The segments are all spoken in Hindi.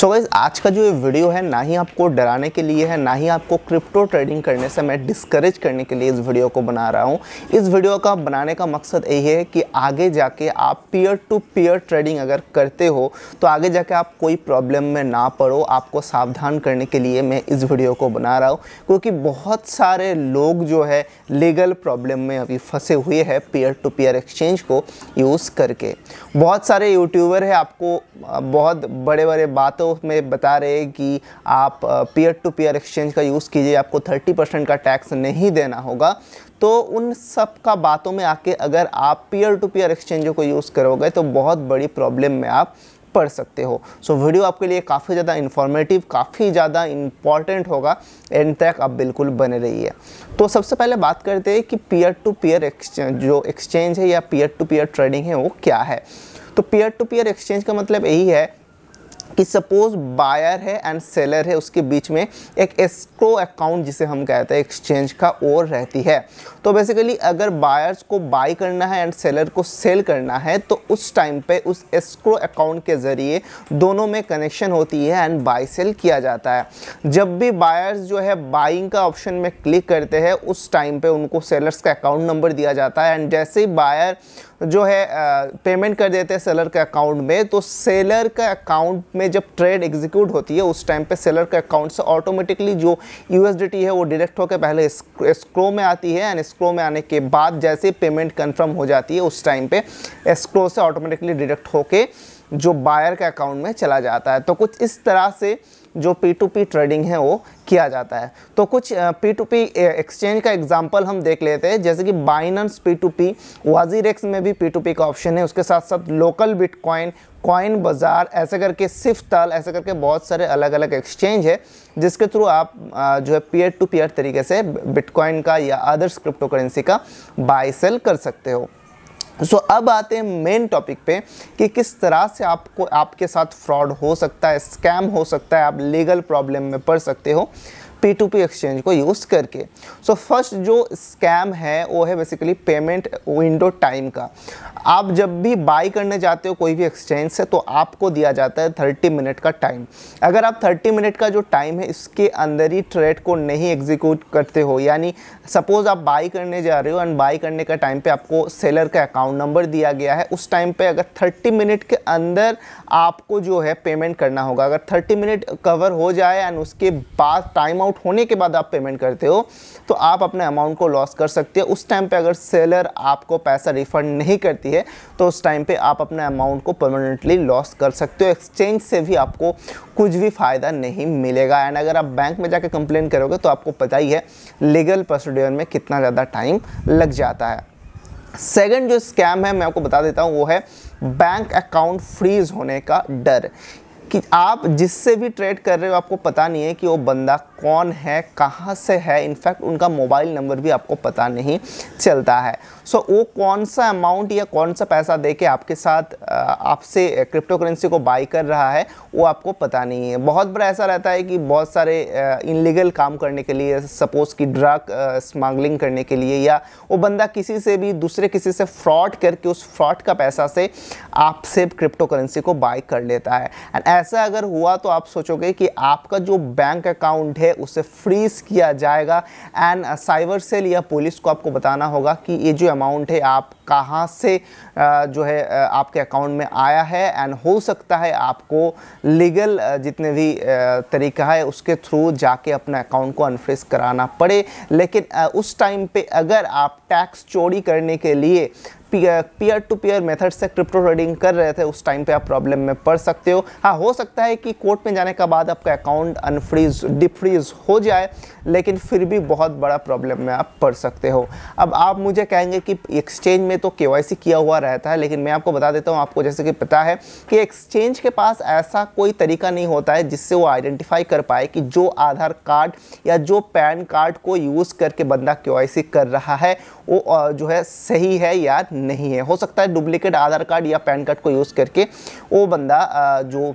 सो गाइज आज का जो ये वीडियो है ना ही आपको डराने के लिए है ना ही आपको क्रिप्टो ट्रेडिंग करने से मैं डिस्करेज करने के लिए इस वीडियो को बना रहा हूँ इस वीडियो का बनाने का मकसद यही है कि आगे जाके आप पीयर टू पीयर ट्रेडिंग अगर करते हो तो आगे जाके आप कोई प्रॉब्लम में ना पड़ो आपको सावधान करने के लिए मैं इस वीडियो को बना रहा हूँ क्योंकि बहुत सारे लोग जो है लीगल प्रॉब्लम में अभी फंसे हुए हैं पीयर टू पीयर एक्सचेंज को यूज़ करके बहुत सारे यूट्यूबर है आपको बहुत बड़े बड़े बातों तो मैं बता रहे हैं कि आप पीयर टू पीयर एक्सचेंज का यूज़ कीजिए आपको 30 परसेंट का टैक्स नहीं देना होगा तो उन सब का बातों में आके अगर आप पीयर टू पीयर एक्सचेंजों को यूज़ करोगे तो बहुत बड़ी प्रॉब्लम में आप पढ़ सकते हो सो so, वीडियो आपके लिए काफ़ी ज़्यादा इन्फॉर्मेटिव काफ़ी ज़्यादा इम्पॉर्टेंट होगा एंड तक आप बिल्कुल बने रहिए तो सबसे पहले बात करते हैं कि पीयर टू पीयर एक्सचेंज जो एक्सचेंज है या पीयर टू पीयर ट्रेडिंग है वो क्या है तो पीयर टू पीयर एक्सचेंज का मतलब यही है कि सपोज बायर है एंड सेलर है उसके बीच में एक एस्क्रो अकाउंट जिसे हम कहते हैं एक्सचेंज का और रहती है तो बेसिकली अगर बायर्स को बाय करना है एंड सेलर को सेल करना है तो उस टाइम पे उस एस्क्रो अकाउंट के ज़रिए दोनों में कनेक्शन होती है एंड बाई सेल किया जाता है जब भी बायर्स जो है बाइंग का ऑप्शन में क्लिक करते हैं उस टाइम पर उनको सेलर्स का अकाउंट नंबर दिया जाता है एंड जैसे ही बायर जो है पेमेंट कर देते हैं सेलर के अकाउंट में तो सेलर का अकाउंट में में जब ट्रेड एग्जीक्यूट होती है उस टाइम पे सेलर के अकाउंट से ऑटोमेटिकली जो यूएसडीटी है वो डिडक्ट होकर पहले स्क्रो में आती है एंड स्क्रो में आने के बाद जैसे पेमेंट कन्फर्म हो जाती है उस टाइम पर स्क्रो से ऑटोमेटिकली डिडक्ट होकर जो बायर के अकाउंट में चला जाता है तो कुछ इस तरह से जो पी टू पी ट्रेडिंग है वो किया जाता है तो कुछ पी टू पी एक्सचेंज का एग्जाम्पल हम देख लेते हैं जैसे कि Binance P to P WazirX में भी पी टू पी का ऑप्शन है उसके साथ साथ लोकल बिटकॉइन कॉइन बाज़ार ऐसे करके सिफ्टल ऐसे करके बहुत सारे अलग अलग एक्सचेंज है जिसके थ्रू आप जो है पीयर टू पीयर तरीके से बिटकॉइन का या अदर्स क्रिप्टो करेंसी का बाय सेल कर सकते हो सो so, अब आते हैं मेन टॉपिक पे कि किस तरह से आपको आपके साथ फ्रॉड हो सकता है स्कैम हो सकता है आप लीगल प्रॉब्लम में पड़ सकते हो पी टू पी एक्सचेंज को यूज़ करके सो so, फर्स्ट जो स्कैम है वो है बेसिकली पेमेंट विंडो टाइम का आप जब भी बाई करने जाते हो कोई भी एक्सचेंज से तो आपको दिया जाता है थर्टी मिनट का टाइम अगर आप थर्टी मिनट का जो टाइम है इसके अंदर ही ट्रेड को नहीं एग्जीक्यूट करते हो यानी सपोज़ आप बाई करने जा रहे हो एंड बाई करने का टाइम पे आपको सेलर का अकाउंट नंबर दिया गया है उस टाइम पे अगर थर्टी मिनट के अंदर आपको जो है पेमेंट करना होगा अगर थर्टी मिनट कवर हो जाए एंड उसके बाद टाइम आउट आउट होने के बाद आप पेमेंट करते हो तो आप अपने अमाउंट को लॉस कर सकते हो उस टाइम पे अगर सेलर आपको पैसा रिफंड नहीं करती है तो उस टाइम पे आप अपने अमाउंट को परमानेंटली लॉस कर सकते हो एक्सचेंज से भी आपको कुछ भी फ़ायदा नहीं मिलेगा एंड अगर आप बैंक में जाकर कंप्लेन करोगे तो आपको पता ही है लीगल प्रोसीड्योर में कितना ज़्यादा टाइम लग जाता है सेकेंड जो स्कैम है मैं आपको बता देता हूँ वो है बैंक अकाउंट फ्रीज होने का डर कि आप जिससे भी ट्रेड कर रहे हो आपको पता नहीं है कि वो बंदा कौन है कहाँ से है इनफैक्ट उनका मोबाइल नंबर भी आपको पता नहीं चलता है सो so, वो कौन सा अमाउंट या कौन सा पैसा दे के आपके साथ आपसे क्रिप्टो करेंसी को बाई कर रहा है वो आपको पता नहीं है बहुत बड़ा ऐसा रहता है कि बहुत सारे इनलीगल काम करने के लिए सपोज़ कि ड्रग स्मगलिंग करने के लिए या वो बंदा किसी से भी दूसरे किसी से फ्रॉड करके उस फ्रॉड का पैसा से आपसे क्रिप्टो करेंसी को बाई कर लेता है एंड ऐसा अगर हुआ तो आप सोचोगे कि आपका जो बैंक अकाउंट है उसे फ्रीज किया जाएगा एंड साइबर सेल या पुलिस को आपको बताना होगा कि ये जो अमाउंट है आप कहाँ से जो है आपके अकाउंट में आया है एंड हो सकता है आपको लीगल जितने भी तरीका है उसके थ्रू जाके अपना अकाउंट को अनफ्रीज कराना पड़े लेकिन उस टाइम पे अगर आप टैक्स चोरी करने के लिए पीयर टू पीयर मेथड से क्रिप्टो ट्रेडिंग कर रहे थे उस टाइम पे आप प्रॉब्लम में पड़ सकते हो हाँ हो सकता है कि कोर्ट में जाने के बाद आपका अकाउंट अनफ्रीज डिफ्रीज हो जाए लेकिन फिर भी बहुत बड़ा प्रॉब्लम में आप पड़ सकते हो अब आप मुझे कहेंगे कि एक्सचेंज में तो के किया हुआ रहता है लेकिन मैं आपको बता देता हूँ आपको जैसे कि पता है कि एक्सचेंज के पास ऐसा कोई तरीका नहीं होता है जिससे वो आइडेंटिफाई कर पाए कि जो आधार कार्ड या जो पैन कार्ड को यूज़ करके बंदा के कर रहा है वो जो है सही है या नहीं है हो सकता है डुप्लीकेट आधार कार्ड या पैन कार्ड को यूज़ करके वो बंदा जो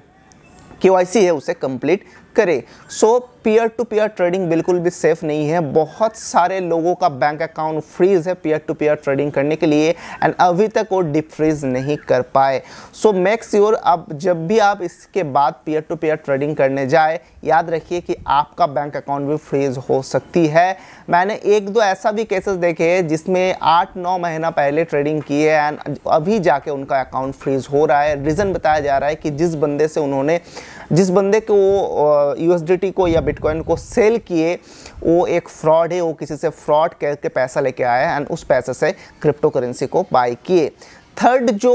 के है उसे कंप्लीट करे so peer to peer trading बिल्कुल भी सेफ नहीं है बहुत सारे लोगों का बैंक अकाउंट फ्रीज है पीयर टू पीयर ट्रेडिंग करने के लिए एंड अभी तक वो डिफ्रीज नहीं कर पाए सो मेक श्योर अब जब भी आप इसके बाद पीयर टू पीयर ट्रेडिंग करने जाए याद रखिए कि आपका बैंक अकाउंट भी फ्रीज हो सकती है मैंने एक दो ऐसा भी केसेस देखे हैं जिसमें आठ नौ महीना पहले ट्रेडिंग की है एंड अभी जाके उनका अकाउंट फ्रीज हो रहा है रीज़न बताया जा रहा है कि जिस बंदे से उन्होंने जिस बंदे को वो यूएसडीटी को या बिटकॉइन को सेल किए वो एक फ्रॉड है वो किसी से फ्रॉड करके पैसा लेके आया है एंड उस पैसे से क्रिप्टो करेंसी को बाई किए थर्ड जो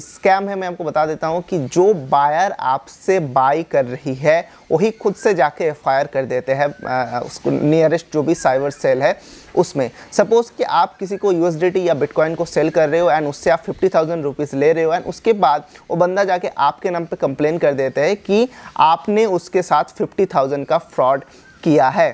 स्कैम uh, है मैं आपको बता देता हूँ कि जो बायर आपसे बाई कर रही है वही खुद से जाके एफ कर देते हैं uh, उसको नियरेस्ट जो भी साइबर सेल है उसमें सपोज़ कि आप किसी को यू या बिटकॉइन को सेल कर रहे हो एंड उससे आप फिफ्टी थाउजेंड रुपीज़ ले रहे हो एंड उसके बाद वो बंदा जाके आपके नाम पे कंप्लेन कर देते हैं कि आपने उसके साथ फिफ्टी थाउजेंड का फ्रॉड किया है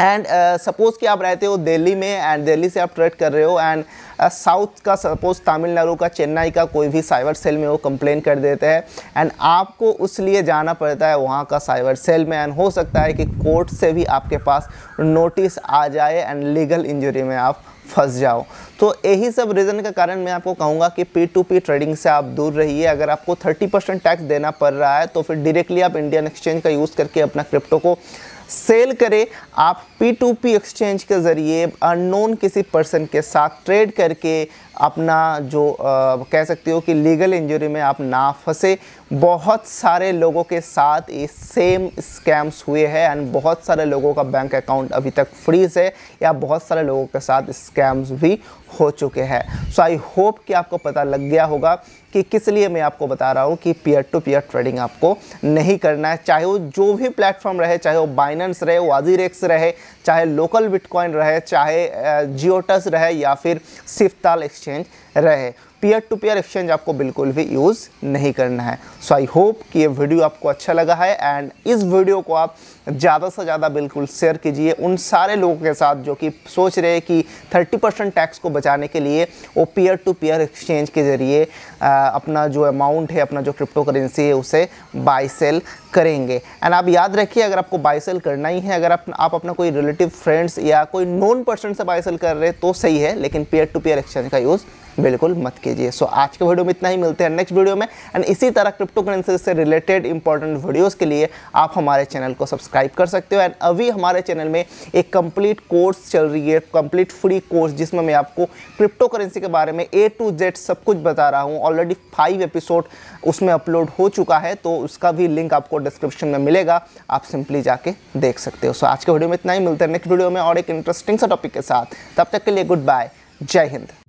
एंड सपोज़ uh, कि आप रहते हो दिल्ली में एंड दिल्ली से आप ट्रेड कर रहे हो एंड साउथ uh, का सपोज़ तमिलनाडु का चेन्नई का कोई भी साइबर सेल में वो कंप्लेन कर देते हैं एंड आपको उस लिए जाना पड़ता है वहाँ का साइबर सेल में एंड हो सकता है कि कोर्ट से भी आपके पास नोटिस आ जाए एंड लीगल इंजरी में आप फंस जाओ तो यही सब रीज़न का कारण मैं आपको कहूँगा कि पी टू पी ट्रेडिंग से आप दूर रहिए अगर आपको थर्टी परसेंट टैक्स देना पड़ रहा है तो फिर डायरेक्टली आप इंडियन एक्सचेंज का यूज़ करके अपना क्रिप्टो को सेल करें आप पी टू पी एक्सचेंज के ज़रिए अननोन किसी पर्सन के साथ ट्रेड करके अपना जो आ, कह सकते हो कि लीगल इंजरी में आप ना फंसे बहुत सारे लोगों के साथ ये सेम स्कैम्स हुए हैं एंड बहुत सारे लोगों का बैंक अकाउंट अभी तक फ्रीज है या बहुत सारे लोगों के साथ स्कैम्स भी हो चुके हैं सो आई होप कि आपको पता लग गया होगा कि किस लिए मैं आपको बता रहा हूँ कि पीयर टू पीयर ट्रेडिंग आपको नहीं करना है चाहे वो जो भी प्लेटफॉर्म रहे चाहे वो बाइनेंस रहे वाजीरेक्स रहे चाहे लोकल बिटकॉइन रहे चाहे जियोटस रहे या फिर सिफ्ताल एक्सचेंज पेशेंट रहे पीयर टू पीयर एक्सचेंज आपको बिल्कुल भी यूज़ नहीं करना है सो आई होप कि ये वीडियो आपको अच्छा लगा है एंड इस वीडियो को आप ज़्यादा से ज़्यादा बिल्कुल शेयर कीजिए उन सारे लोगों के साथ जो कि सोच रहे हैं कि 30 परसेंट टैक्स को बचाने के लिए वो पीयर टू पीयर एक्सचेंज के ज़रिए अपना जो अमाउंट है अपना जो क्रिप्टो करेंसी है उसे बाय सेल करेंगे एंड आप याद रखिए अगर आपको बाय सेल करना ही है अगर आप, आप अपना कोई रिलेटिव फ्रेंड्स या कोई नॉन पर्सन से बाय सेल कर रहे हैं तो सही है लेकिन पीयर टू पीयर एक्सचेंज का यूज़ बिल्कुल मत कीजिए सो so, आज के वीडियो में इतना ही मिलते हैं नेक्स्ट वीडियो में एंड इसी तरह क्रिप्टो करेंसी से रिलेटेड इंपॉर्टेंट वीडियोस के लिए आप हमारे चैनल को सब्सक्राइब कर सकते हो एंड अभी हमारे चैनल में एक कंप्लीट कोर्स चल रही है कंप्लीट फ्री कोर्स जिसमें मैं आपको क्रिप्टो करेंसी के बारे में ए टू जेड सब कुछ बता रहा हूँ ऑलरेडी फाइव एपिसोड उसमें अपलोड हो चुका है तो उसका भी लिंक आपको डिस्क्रिप्शन में मिलेगा आप सिंपली जाके देख सकते हो सो so, आज के वीडियो में इतना ही मिलते हैं नेक्स्ट वीडियो में और एक इंटरेस्टिंग सा टॉपिक के साथ तब तक के लिए गुड बाय जय हिंद